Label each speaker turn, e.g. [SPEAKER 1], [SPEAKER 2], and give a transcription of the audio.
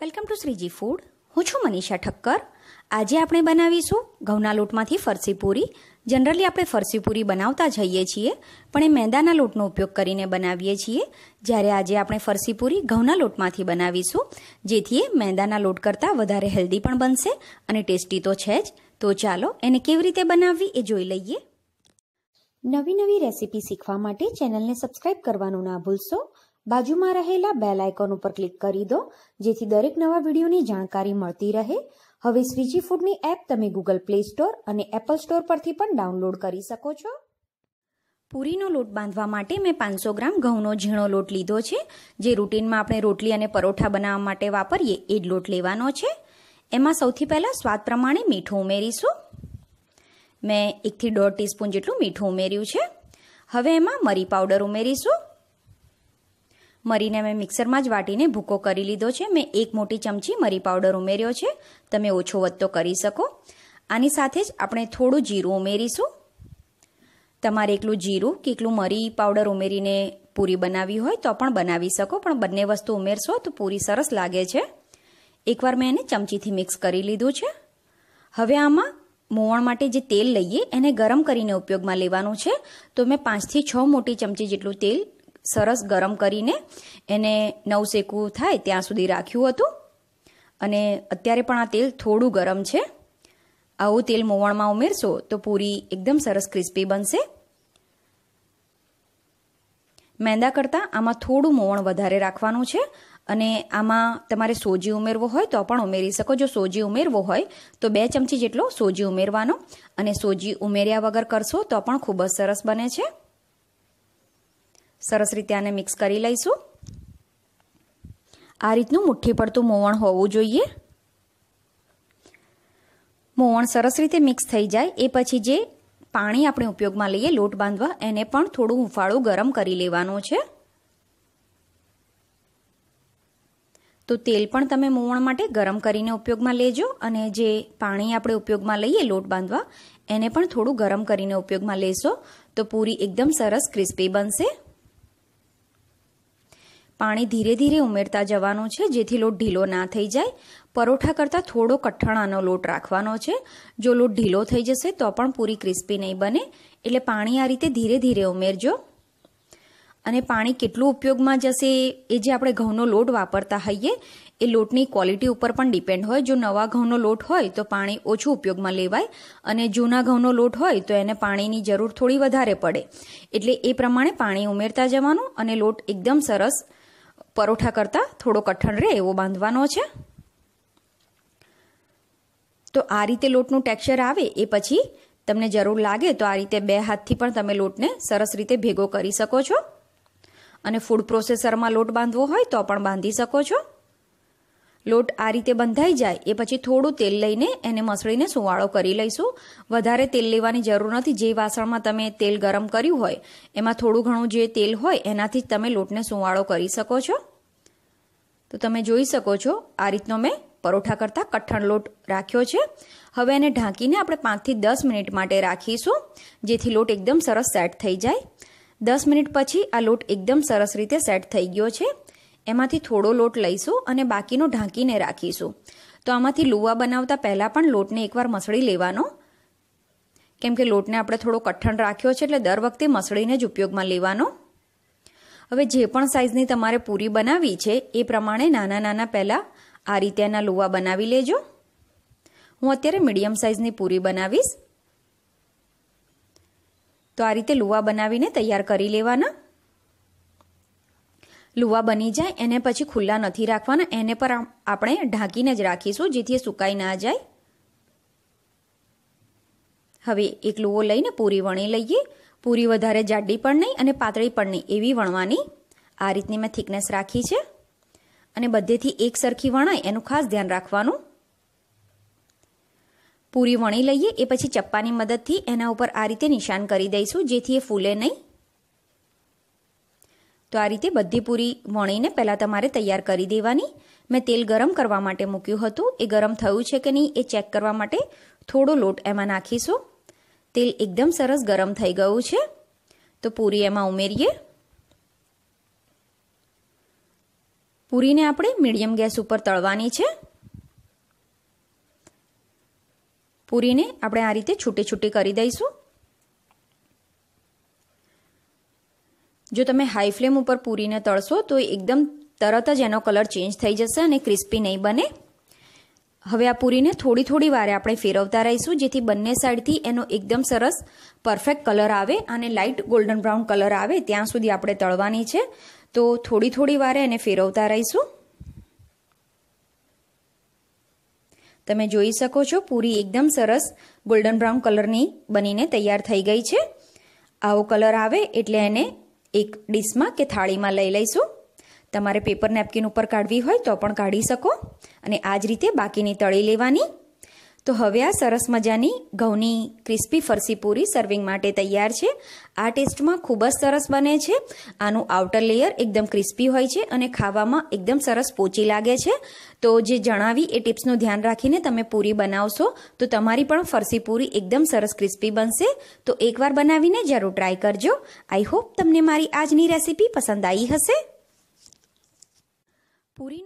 [SPEAKER 1] welcome to Shriji food હું છું મનીષા ઠક્કર આજે આપણે બનાવીશું ઘઉંના લોટમાંથી ફરસી પૂરી જનરલી આપણે ફરસી પૂરી બનાવતા જઈએ છીએ પણ એ મેંદાના લોટનો ઉપયોગ કરીને બનાવીએ છીએ જ્યારે આજે આપણે ફરસી પૂરી ઘઉંના લોટમાંથી બનાવીશું જેથી એ મેંદાના લોટ કરતાં વધારે હેલ્ધી પણ બનશે અને ટેસ્ટી તો છે જ તો ચાલો એને કેવી રીતે બનાવવી એ જોઈ લઈએ નવી નવી રેસીપી શીખવા માટે ચેનલને સબસ્ક્રાઇબ કરવાનું ના ભૂલશો બાજુમાં રહેલા બેલ આઇકોન ઉપર ક્લિક કરી દો જેથી દરેક નવા વિડીયોની જાણકારી મળતી રહે હવે સ્વિચી ફૂડની એપ તમે ગૂગલ પ્લે સ્ટોર અને એપલ સ્ટોર પરથી પણ ડાઉનલોડ કરી શકો છો પૂરીનો લોટ બાંધવા માટે મેં પાંચસો ગ્રામ ઘઉંનો ઝીણો લોટ લીધો છે જે રૂટીનમાં આપણે રોટલી અને પરોઠા બનાવવા માટે વાપરીએ એ જ લોટ લેવાનો છે એમાં સૌથી પહેલાં સ્વાદ પ્રમાણે મીઠું ઉમેરીશું મેં એકથી દોઢ ટીસ્પૂન જેટલું મીઠું ઉમેર્યું છે હવે એમાં મરી પાવડર ઉમેરીશું મરીને મેં મિક્સરમાં જ વાટીને ભૂકો કરી લીધો છે મેં એક મોટી ચમચી મરી પાવડર ઉમેર્યો છે તમે ઓછો વધતો કરી શકો આની સાથે જ આપણે થોડું જીરું ઉમેરીશું તમારે એકલું જીરું કે એકલું મરી પાવડર ઉમેરીને પૂરી બનાવી હોય તો પણ બનાવી શકો પણ બંને વસ્તુ ઉમેરશો તો પૂરી સરસ લાગે છે એકવાર મેં એને ચમચીથી મિક્સ કરી લીધું છે હવે આમાં મોવણ માટે જે તેલ લઈએ એને ગરમ કરીને ઉપયોગમાં લેવાનું છે તો મેં પાંચથી છ મોટી ચમચી જેટલું તેલ સરસ ગરમ કરીને એને નવ શેકું થાય ત્યાં સુધી રાખ્યું હતું અને અત્યારે પણ આ તેલ થોડું ગરમ છે આવું તેલ મોવણમાં ઉમેરશો તો પૂરી એકદમ સરસ ક્રિસ્પી બનશે મેંદા કરતાં આમાં થોડું મોવણ વધારે રાખવાનું છે અને આમાં તમારે સોજી ઉમેરવો હોય તો પણ ઉમેરી શકો જો સોજી ઉમેરવો હોય તો બે ચમચી જેટલો સોજી ઉમેરવાનો અને સોજી ઉમેર્યા વગર કરશો તો પણ ખૂબ જ સરસ બને છે સરસ રીતે આને મિક્સ કરી લઈશું આ રીતનું મુઠ્ઠી પડતું મોવણ હોવું જોઈએ મોવણ સરસ રીતે મિક્સ થઈ જાય એ પછી જે પાણી આપણે ઉપયોગમાં લઈએ લોટ બાંધવા એને પણ થોડું હુંફાળું ગરમ કરી લેવાનું છે તો તેલ પણ તમે મોવણ માટે ગરમ કરીને ઉપયોગમાં લેજો અને જે પાણી આપણે ઉપયોગમાં લઈએ લોટ બાંધવા એને પણ થોડું ગરમ કરીને ઉપયોગમાં લેશો તો પૂરી એકદમ સરસ ક્રિસ્પી બનશે પાણી ધીરે ધીરે ઉમેરતા જવાનું છે જેથી લોટ ઢીલો ના થઈ જાય પરોઠા કરતાં થોડો કઠણાનો લોટ રાખવાનો છે જો લોટ ઢીલો થઈ જશે તો પણ પૂરી ક્રિસ્પી નહીં બને એટલે પાણી આ રીતે ધીરે ધીરે ઉમેરજો અને પાણી કેટલું ઉપયોગમાં જશે એ જે આપણે ઘઉંનો લોટ વાપરતા હોઈએ એ લોટની ક્વોલિટી ઉપર પણ ડિપેન્ડ હોય જો નવા ઘઉંનો લોટ હોય તો પાણી ઓછું ઉપયોગમાં લેવાય અને જૂના ઘઉંનો લોટ હોય તો એને પાણીની જરૂર થોડી વધારે પડે એટલે એ પ્રમાણે પાણી ઉમેરતા જવાનું અને લોટ એકદમ સરસ પરોઠા કરતાં થોડો કઠણ રહે એવો બાંધવાનો છે તો આ રીતે લોટનું ટેક્સચર આવે એ પછી તમને જરૂર લાગે તો આ રીતે બે હાથથી પણ તમે લોટને સરસ રીતે ભેગો કરી શકો છો અને ફૂડ પ્રોસેસરમાં લોટ બાંધવો હોય તો પણ બાંધી શકો છો લોટ આ રીતે બંધાઈ જાય એ પછી થોડું તેલ લઈને એને મસળીને સુવાળો કરી લઈશું વધારે તેલ લેવાની જરૂર નથી જે વાસણમાં તમે તેલ ગરમ કર્યું હોય એમાં થોડું ઘણું જે તેલ હોય એનાથી જ તમે લોટને સુવાળો કરી શકો છો તો તમે જોઈ શકો છો આ રીતનો મેં પરોઠા કરતાં કઠણ લોટ રાખ્યો છે હવે એને ઢાંકીને આપણે પાંચથી દસ મિનિટ માટે રાખીશું જેથી લોટ એકદમ સરસ સેટ થઈ જાય દસ મિનિટ પછી આ લોટ એકદમ સરસ રીતે સેટ થઈ ગયો છે એમાંથી થોડો લોટ લઈશું અને બાકીનો ઢાંકીને રાખીશું તો આમાંથી લુવા બનાવતા પહેલાં પણ લોટને એકવાર મસળી લેવાનો કેમ કે લોટને આપણે થોડો કઠણ રાખ્યો છે એટલે દર વખતે મસળીને જ ઉપયોગમાં લેવાનો હવે જે પણ સાઇઝની તમારે પૂરી બનાવી છે એ પ્રમાણે નાના નાના પહેલાં આ રીતે એના લુવા બનાવી લેજો હું અત્યારે મીડિયમ સાઇઝની પૂરી બનાવીશ તો આ રીતે લુવા બનાવીને તૈયાર કરી લેવાના લુવા બની જાય એને પછી ખુલ્લા નથી રાખવાના એને પર આપણે ઢાંકીને જ રાખીશું જેથી સુકાઈ ના જાય હવે એક લુવો લઈને પૂરી વણી લઈએ પૂરી વધારે જાડી પણ નહીં અને પાતળી પણ નહીં એવી વણવાની આ રીતની મેં થિકનેસ રાખી છે અને બધેથી એક સરખી વણાય એનું ખાસ ધ્યાન રાખવાનું પૂરી વણી લઈએ એ પછી ચપ્પાની મદદથી એના ઉપર આ રીતે નિશાન કરી દઈશું જેથી એ ફૂલે નહીં તો આ રીતે બધી પૂરી વણીને પહેલાં તમારે તૈયાર કરી દેવાની મેં તેલ ગરમ કરવા માટે મૂક્યું હતું એ ગરમ થયું છે કે નહીં એ ચેક કરવા માટે થોડો લોટ એમાં નાખીશું તેલ એકદમ સરસ ગરમ થઈ ગયું છે તો પૂરી એમાં ઉમેરીએ પૂરીને આપણે મીડિયમ ગેસ ઉપર તળવાની છે પૂરીને આપણે આ રીતે છૂટી છૂટી કરી દઈશું જો તમે હાઈ ફ્લેમ ઉપર પૂરીને તળશો તો એકદમ તરત જ એનો કલર ચેન્જ થઈ જશે અને ક્રિસ્પી નહીં બને હવે આ પૂરીને થોડી થોડી વારે આપણે ફેરવતા રહીશું જેથી બંને સાઈડથી એનો એકદમ સરસ પરફેક્ટ કલર આવે અને લાઇટ ગોલ્ડન બ્રાઉન કલર આવે ત્યાં સુધી આપણે તળવાની છે તો થોડી થોડી વારે એને ફેરવતા રહીશું તમે જોઈ શકો છો પૂરી એકદમ સરસ ગોલ્ડન બ્રાઉન કલરની બનીને તૈયાર થઈ ગઈ છે આવો કલર આવે એટલે એને એક ડીશમાં કે થાળીમાં લઈ લઈશું તમારે પેપર નેપકિન ઉપર કાઢવી હોય તો પણ કાઢી શકો અને આ જ રીતે બાકીની તળી લેવાની તો હવે આ સરસ મજાની ઘઉંની ક્રિસ્પી ફરસી પૂરી સર્વિંગ માટે તૈયાર છે આ ટેસ્ટમાં ખૂબ જ સરસ બને છે આનું આઉટર લેયર એકદમ ક્રિસ્પી હોય છે અને ખાવામાં એકદમ સરસ પોચી લાગે છે તો જે જણાવી એ ટિપ્સનું ધ્યાન રાખીને તમે પૂરી બનાવશો તો તમારી પણ ફરસી પૂરી એકદમ સરસ ક્રિસ્પી બનશે તો એકવાર બનાવીને જરૂર ટ્રાય કરજો આઈ હોપ તમને મારી આજની રેસીપી પસંદ આવી હશે પૂરીનું